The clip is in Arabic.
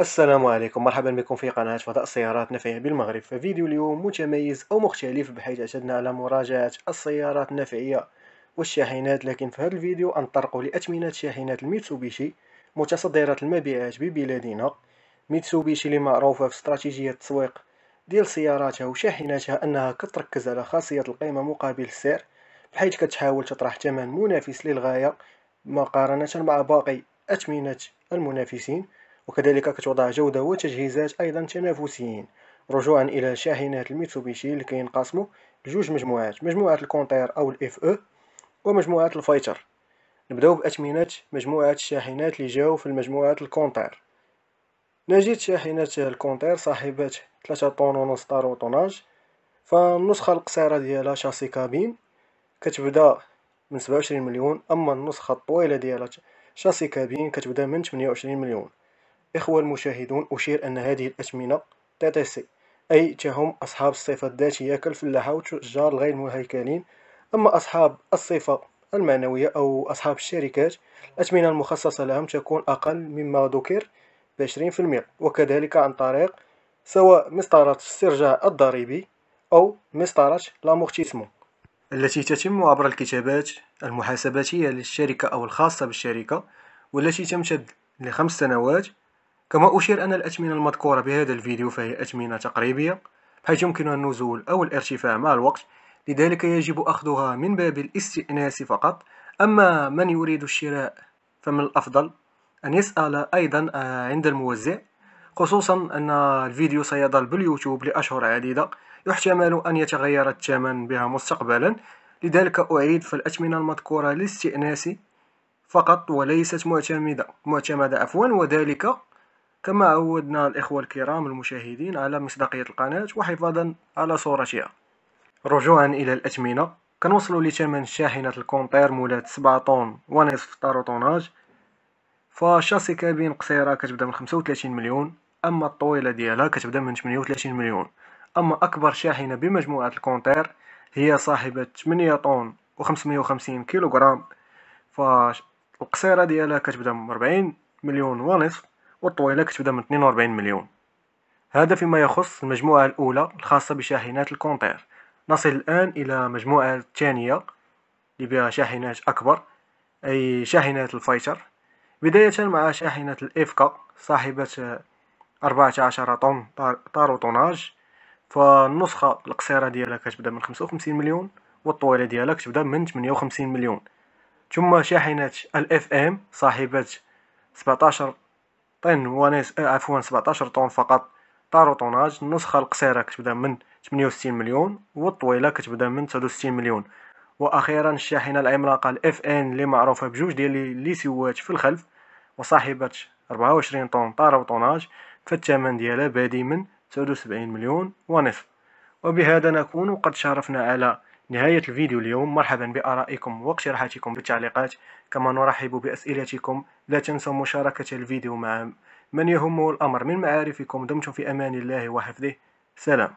السلام عليكم مرحبا بكم في قناة فضاء السيارات نفعية بالمغرب ففيديو اليوم متميز أو مختلف بحيث اعتدنا على مراجعة السيارات النفعية والشاحنات لكن في هذا الفيديو أنطرق لأثمنة شاحنات الميتسوبيشي متصدرة المبيعات ببلادنا ميتسوبيشي اللي معروفة في استراتيجية التسويق ديال سياراتها وشاحناتها أنها كتركز على خاصية القيمة مقابل السعر بحيث كتحاول تطرح ثمن منافس للغاية مقارنة مع باقي أثمنة المنافسين وكذلك كتوضع جودة وتجهيزات أيضا تنافسيين رجوعا إلى شاحنات الميتسوبيشي اللي كينقسموا لجوج مجموعات مجموعة الكونتير أو الاف او ومجموعة الفايتر نبداو بأثمنة مجموعة الشاحنات اللي جاو في مجموعة الكونتير نجد شاحنة الكونتير صاحبة 3 طن ونص طارو طناج فالنسخة القصيرة ديالها شاسي كابين كتبدا من 27 مليون اما النسخة الطويلة ديالها شاسي كابين كتبدا من 28 مليون إخوة المشاهدون أشير أن هذه الأثمنة تتسي أي تهم أصحاب الصفة الذاتية كالفلاحة والتجار الغير مهيكلين أما أصحاب الصفة المعنوية أو أصحاب الشركات الأثمنة المخصصة لهم تكون أقل مما ذكر ب 20% وكذلك عن طريق سواء مسطرة الاسترجاع الضريبي أو مسطرة لامورتيسمون التي تتم عبر الكتابات المحاسباتية للشركة أو الخاصة بالشركة والتي تمتد لخمس سنوات كما أشير أن الأثمنة المذكورة بهذا الفيديو فهي أثمنة تقريبية حيث يمكنها النزول أو الارتفاع مع الوقت لذلك يجب أخذها من باب الاستئناس فقط أما من يريد الشراء فمن الأفضل أن يسأل أيضا آه، عند الموزع خصوصا أن الفيديو سيظل باليوتيوب لأشهر عديدة يحتمل أن يتغير الثمن بها مستقبلا لذلك أعيد فالأثمنة المذكورة للاستئناس فقط وليست معتمدة معتمدة عفوا وذلك كما عودنا الإخوة الكرام المشاهدين على مصداقية القناة وحفاظا على صورتها رجوعا إلى الأثمنة كنوصلوا لثمن شاحنة الكونتير مولات 7 طن ونصف طارو طوناج فشاسي كابين قصيرة كتبدا من 35 مليون أما الطويلة ديالها كتبدا من 38 مليون أما أكبر شاحنة بمجموعة الكونتير هي صاحبة 8 طن و550 كيلوغرام فالقصيرة ديالها كتبدا من 40 مليون ونصف والطويلة كتبدا من 42 مليون هذا فيما يخص المجموعة الأولى الخاصة بشاحنات الكونتير نصل الآن إلى المجموعة الثانية اللي بها شاحنات أكبر أي شاحنات الفايتر بداية مع شاحنة الإفكا صاحبة 14 طن طارو طوناج فالنسخة القصيرة ديالها كتبدا من 55 مليون والطويلة ديالها كتبدا من 58 مليون ثم شاحنة الاف ام صاحبة 17 طن وناس آه، عفوا 17 طن فقط طارو طوناج النسخة القصيرة كتبدا من 68 مليون والطويلة كتبدا من 69 مليون واخيرا الشاحنة العملاقة الاف ان اللي معروفة بجوج ديال لي في الخلف وصاحبة 24 طن طارو طوناج فالثمن ديالها بادي من 79 مليون ونصف وبهذا نكون قد شرفنا على نهاية الفيديو اليوم مرحبا بآرائكم واقتراحاتكم بالتعليقات كما نرحب بأسئلتكم لا تنسوا مشاركة الفيديو مع من يهمه الأمر من معارفكم دمتم في أمان الله وحفظه سلام